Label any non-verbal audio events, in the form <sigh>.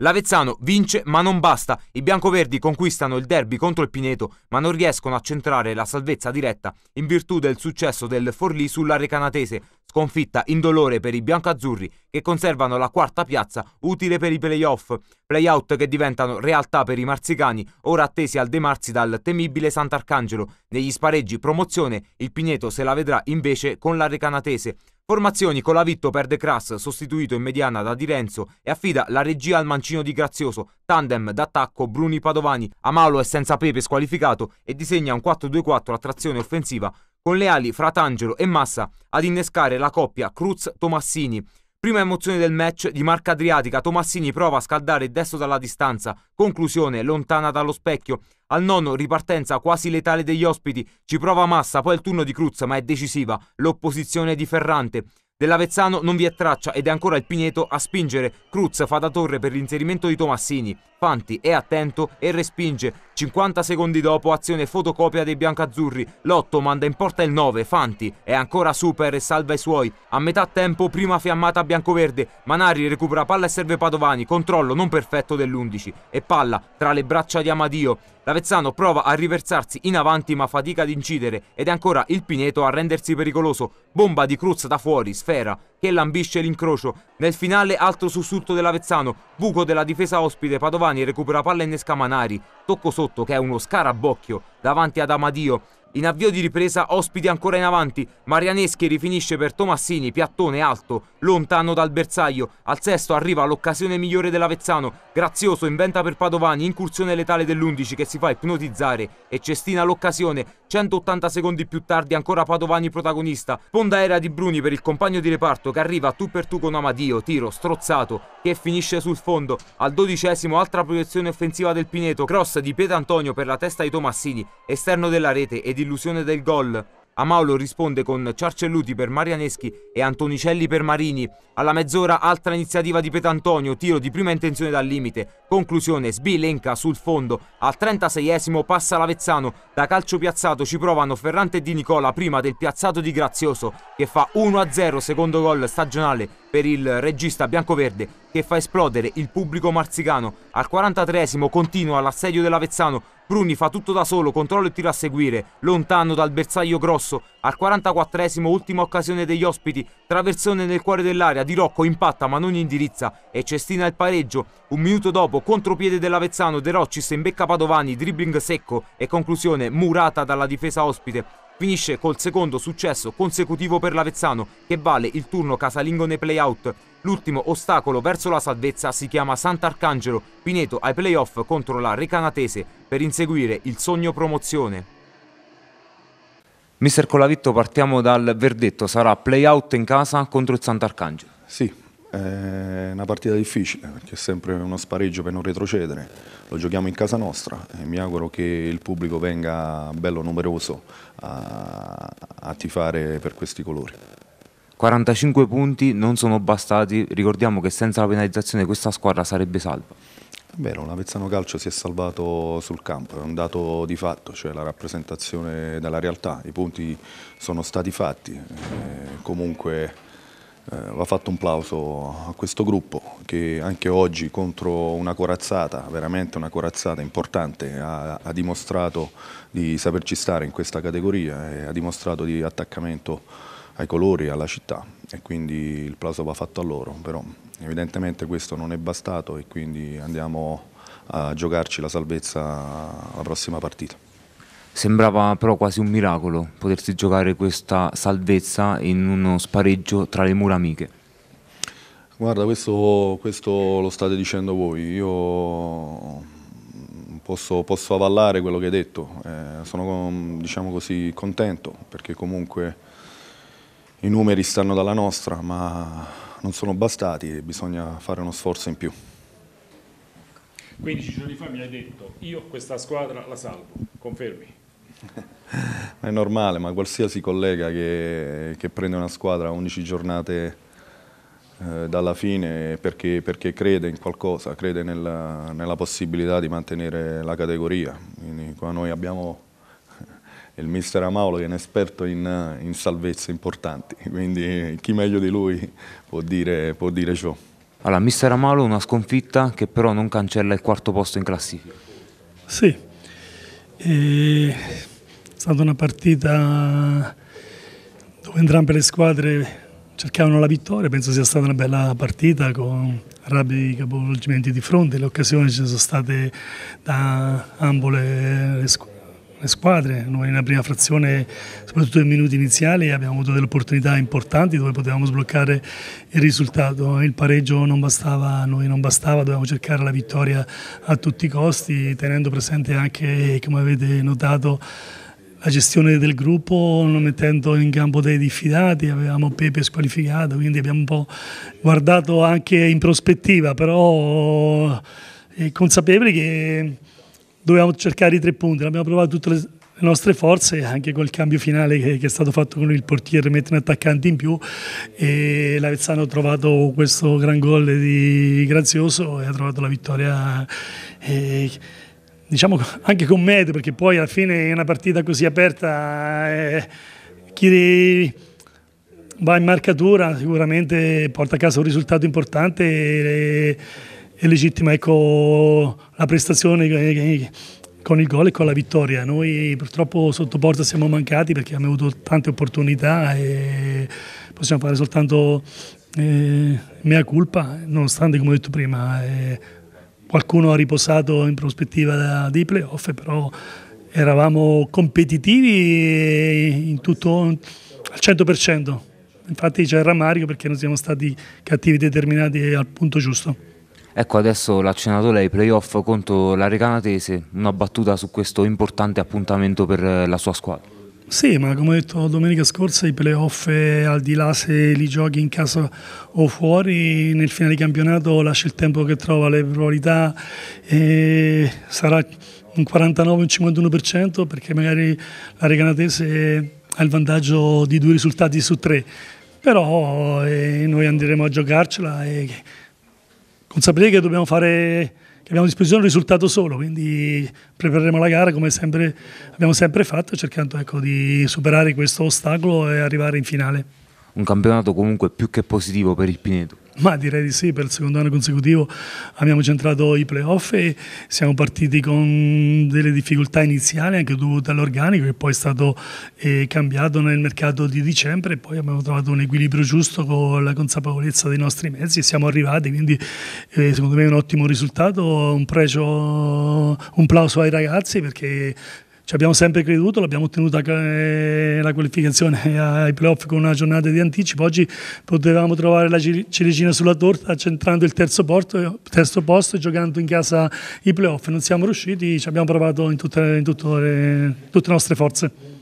L'Avezzano vince ma non basta, i biancoverdi conquistano il derby contro il Pineto ma non riescono a centrare la salvezza diretta in virtù del successo del Forlì sulla Recanatese, sconfitta indolore per i biancazzurri che conservano la quarta piazza utile per i playoff, playout che diventano realtà per i marzicani ora attesi al demarsi dal temibile Sant'Arcangelo. Negli spareggi promozione il Pineto se la vedrà invece con la Recanatese. Formazioni con la Vitto perde Kras, sostituito in mediana da Di Renzo, e affida la regia al mancino di Grazioso, tandem d'attacco Bruni Padovani, Amalo è senza Pepe squalificato e disegna un 4-2-4 a trazione offensiva, con le ali Fratangelo e Massa ad innescare la coppia Cruz-Tomassini. Prima emozione del match di marca adriatica, Tomassini prova a scaldare il destro dalla distanza, conclusione lontana dallo specchio. Al nono ripartenza quasi letale degli ospiti, ci prova Massa, poi il turno di Cruz ma è decisiva, l'opposizione di Ferrante. Dell'Avezzano non vi è traccia ed è ancora il Pineto a spingere. Cruz fa da torre per l'inserimento di Tomassini. Fanti è attento e respinge. 50 secondi dopo azione fotocopia dei biancazzurri. Lotto manda in porta il 9. Fanti è ancora super e salva i suoi. A metà tempo prima fiammata biancoverde. Manari recupera palla e serve Padovani. Controllo non perfetto dell'11 e palla tra le braccia di Amadio. L'Avezzano prova a riversarsi in avanti ma fatica ad incidere ed è ancora il Pineto a rendersi pericoloso. Bomba di Cruz da fuori, sfera, che lambisce l'incrocio. Nel finale altro sussulto dell'Avezzano, buco della difesa ospite, Padovani recupera palla e innesca Manari. Tocco sotto che è uno scarabocchio davanti ad Amadio. In avvio di ripresa ospiti ancora in avanti, Marianeschi rifinisce per Tomassini, piattone alto, lontano dal bersaglio. Al sesto arriva l'occasione migliore dell'Avezzano, Grazioso inventa per Padovani, incursione letale dell'11 che si fa ipnotizzare e cestina l'occasione. 180 secondi più tardi ancora Padovani protagonista, ponda aerea di Bruni per il compagno di reparto che arriva tu per tu con Amadio, tiro strozzato che finisce sul fondo. Al dodicesimo altra proiezione offensiva del Pineto, cross di Antonio per la testa di Tomassini, esterno della rete ed il l'illusione del gol. Amaulo risponde con Ciarcelluti per Marianeschi e Antonicelli per Marini. Alla mezz'ora altra iniziativa di Petantonio, tiro di prima intenzione dal limite. Conclusione, sbilenca sul fondo. Al 36esimo passa l'Avezzano. Da calcio piazzato ci provano Ferrante e Di Nicola prima del piazzato di Grazioso che fa 1-0 secondo gol stagionale per il regista biancoverde che fa esplodere il pubblico marzicano. Al 43esimo continua l'assedio dell'Avezzano, Bruni fa tutto da solo, controllo e tiro a seguire, lontano dal bersaglio grosso. Al 44esimo ultima occasione degli ospiti, traversone nel cuore dell'area, Di Rocco impatta ma non indirizza e cestina il pareggio. Un minuto dopo contropiede dell'Avezzano, De Roccis imbecca Padovani, dribbling secco e conclusione murata dalla difesa ospite. Finisce col secondo successo consecutivo per l'Avezzano, che vale il turno casalingo nei playout. L'ultimo ostacolo verso la salvezza si chiama Sant'Arcangelo, Pineto ai playoff contro la Recanatese per inseguire il sogno promozione. Mister Colavitto, partiamo dal verdetto, sarà playout in casa contro il Sant'Arcangelo. Sì, è una partita difficile perché è sempre uno spareggio per non retrocedere, lo giochiamo in casa nostra e mi auguro che il pubblico venga bello numeroso a, a tifare per questi colori. 45 punti non sono bastati, ricordiamo che senza la penalizzazione questa squadra sarebbe salva. È vero, l'Avezzano Calcio si è salvato sul campo, è un dato di fatto, cioè la rappresentazione della realtà, i punti sono stati fatti, eh, comunque eh, va fatto un plauso a questo gruppo che anche oggi contro una corazzata, veramente una corazzata importante, ha, ha dimostrato di saperci stare in questa categoria e ha dimostrato di attaccamento ai colori, alla città e quindi il plauso va fatto a loro, però evidentemente questo non è bastato e quindi andiamo a giocarci la salvezza alla prossima partita. Sembrava però quasi un miracolo potersi giocare questa salvezza in uno spareggio tra le mura amiche. Guarda, questo, questo lo state dicendo voi, io mm, posso, posso avallare quello che hai detto, eh, sono diciamo così, contento perché comunque i numeri stanno dalla nostra ma non sono bastati e bisogna fare uno sforzo in più. 15 giorni fa mi hai detto io questa squadra la salvo, confermi? <laughs> è normale, ma qualsiasi collega che, che prende una squadra 11 giornate eh, dalla fine perché, perché, crede in qualcosa, crede nella, nella, possibilità di mantenere la categoria. Quindi qua noi abbiamo <laughs> il mister Amaolo che è un esperto in, in salvezze importanti, <laughs> quindi chi meglio di lui può dire, può dire ciò. Allora, mister Amalo una sconfitta che però non cancella il quarto posto in classifica. Sì, è stata una partita dove entrambe le squadre cercavano la vittoria, penso sia stata una bella partita con rapidi capovolgimenti di fronte, le occasioni ci sono state da ambo le squadre le squadre. Noi nella prima frazione, soprattutto nei minuti iniziali, abbiamo avuto delle opportunità importanti dove potevamo sbloccare il risultato. Il pareggio non bastava, noi non bastava, dovevamo cercare la vittoria a tutti i costi, tenendo presente anche, come avete notato, la gestione del gruppo non mettendo in campo dei diffidati, avevamo Pepe squalificato, quindi abbiamo un po' guardato anche in prospettiva, però eh, consapevoli che dovevamo cercare i tre punti, l'abbiamo provato tutte le, le nostre forze, anche col cambio finale che, che, è stato fatto con il portiere, mette un attaccante in più e l'Avezzano ha trovato questo gran gol di Grazioso e ha trovato la vittoria. E, eh, diciamo <laughs> anche con mete, perché poi alla fine una partita così aperta, eh, chi va in marcatura sicuramente porta a casa un risultato importante. E, è legittima ecco, la prestazione con il gol e con la vittoria. Noi purtroppo sotto porta siamo mancati perché abbiamo avuto tante opportunità e possiamo fare soltanto eh, mea culpa, nonostante come ho detto prima eh, qualcuno ha riposato in prospettiva dei playoff, però eravamo competitivi in tutto, al 100%. Infatti c'è il rammarico perché non siamo stati cattivi determinati al punto giusto. Ecco adesso l'ha accennato lei, playoff contro la Recanatese, una battuta su questo importante appuntamento per eh, la sua squadra. Sì, ma come ho detto domenica scorsa, i playoff, eh, al di là se li giochi in casa o fuori, nel finale di campionato lascia il tempo che trova, le probabilità eh, sarà un 49 51% perché magari la Recanatese eh, ha il vantaggio di due risultati su tre, però eh, noi andremo a giocarcela e consapevoli che dobbiamo fare che abbiamo a disposizione un risultato solo, quindi prepareremo la gara come sempre, abbiamo sempre fatto cercando ecco, di superare questo ostacolo e arrivare in finale. Un campionato comunque più che positivo per il Pineto. Ma direi di sì, per il secondo anno consecutivo abbiamo centrato i playoff e siamo partiti con delle difficoltà iniziali anche dovute all'organico che poi è stato eh, cambiato nel mercato di dicembre e poi abbiamo trovato un equilibrio giusto con la consapevolezza dei nostri mezzi e siamo arrivati, quindi eh, secondo me è un ottimo risultato, un, pregio, un plauso ai ragazzi perché ci abbiamo sempre creduto, l'abbiamo ottenuta eh, la qualificazione <laughs> ai playoff con una giornata di anticipo, oggi potevamo trovare la ciliegina sulla torta centrando il terzo, porto, terzo posto e giocando in casa i playoff, non siamo riusciti, ci abbiamo provato in tutte, in tutte, le, tutte le nostre forze.